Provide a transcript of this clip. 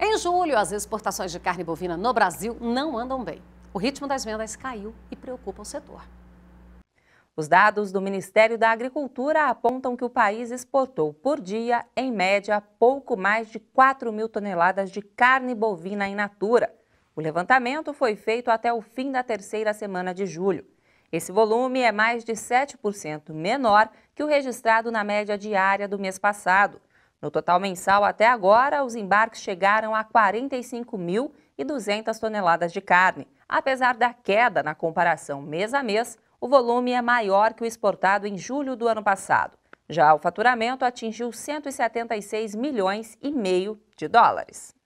Em julho, as exportações de carne bovina no Brasil não andam bem. O ritmo das vendas caiu e preocupa o setor. Os dados do Ministério da Agricultura apontam que o país exportou por dia, em média, pouco mais de 4 mil toneladas de carne bovina in natura. O levantamento foi feito até o fim da terceira semana de julho. Esse volume é mais de 7% menor que o registrado na média diária do mês passado. No total mensal, até agora, os embarques chegaram a 45.200 toneladas de carne. Apesar da queda na comparação mês a mês, o volume é maior que o exportado em julho do ano passado. Já o faturamento atingiu 176 milhões e meio de dólares.